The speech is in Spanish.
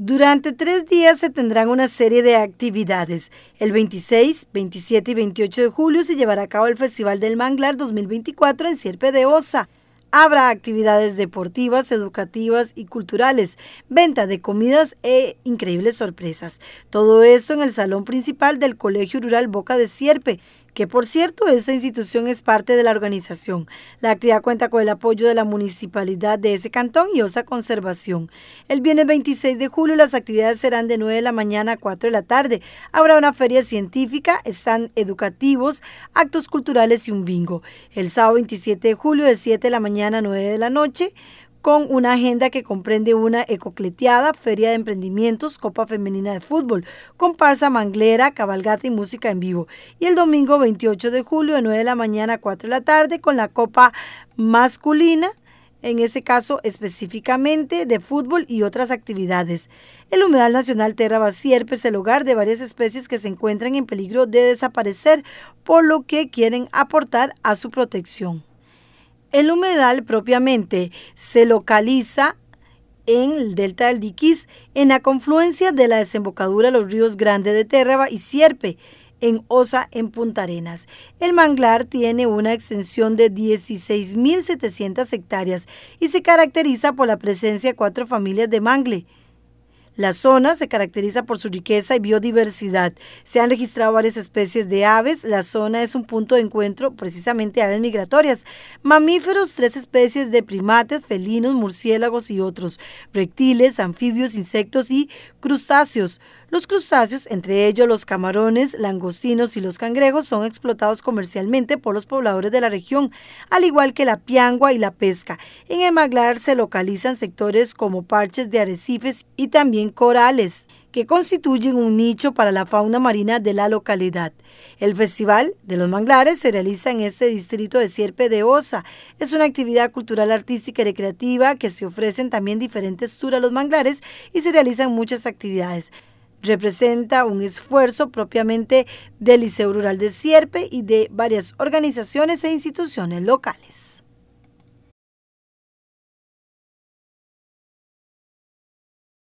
Durante tres días se tendrán una serie de actividades. El 26, 27 y 28 de julio se llevará a cabo el Festival del Manglar 2024 en Sierpe de Osa. Habrá actividades deportivas, educativas y culturales, venta de comidas e increíbles sorpresas. Todo esto en el salón principal del Colegio Rural Boca de Sierpe, que por cierto esta institución es parte de la organización. La actividad cuenta con el apoyo de la municipalidad de ese cantón y OSA Conservación. El viernes 26 de julio las actividades serán de 9 de la mañana a 4 de la tarde. Habrá una feria científica, están educativos, actos culturales y un bingo. El sábado 27 de julio de 7 de la mañana a 9 de la noche, con una agenda que comprende una ecocleteada, feria de emprendimientos, copa femenina de fútbol, comparsa manglera, cabalgata y música en vivo. Y el domingo 28 de julio de 9 de la mañana a 4 de la tarde con la copa masculina en ese caso específicamente de fútbol y otras actividades. El humedal nacional Terra Basierpe es el hogar de varias especies que se encuentran en peligro de desaparecer, por lo que quieren aportar a su protección. El humedal propiamente se localiza en el delta del Diquís, en la confluencia de la desembocadura de los ríos Grande de Térraba y Sierpe, en Osa, en Punta Arenas. El manglar tiene una extensión de 16.700 hectáreas y se caracteriza por la presencia de cuatro familias de mangle, la zona se caracteriza por su riqueza y biodiversidad. Se han registrado varias especies de aves. La zona es un punto de encuentro precisamente de aves migratorias, mamíferos, tres especies de primates, felinos, murciélagos y otros, reptiles, anfibios, insectos y crustáceos. Los crustáceos, entre ellos los camarones, langostinos y los cangrejos, son explotados comercialmente por los pobladores de la región, al igual que la piangua y la pesca. En el manglar se localizan sectores como parches de arrecifes y también corales, que constituyen un nicho para la fauna marina de la localidad. El Festival de los Manglares se realiza en este distrito de Sierpe de Osa. Es una actividad cultural, artística y recreativa que se ofrecen también diferentes tours a los manglares y se realizan muchas actividades representa un esfuerzo propiamente del Liceo Rural de Sierpe y de varias organizaciones e instituciones locales.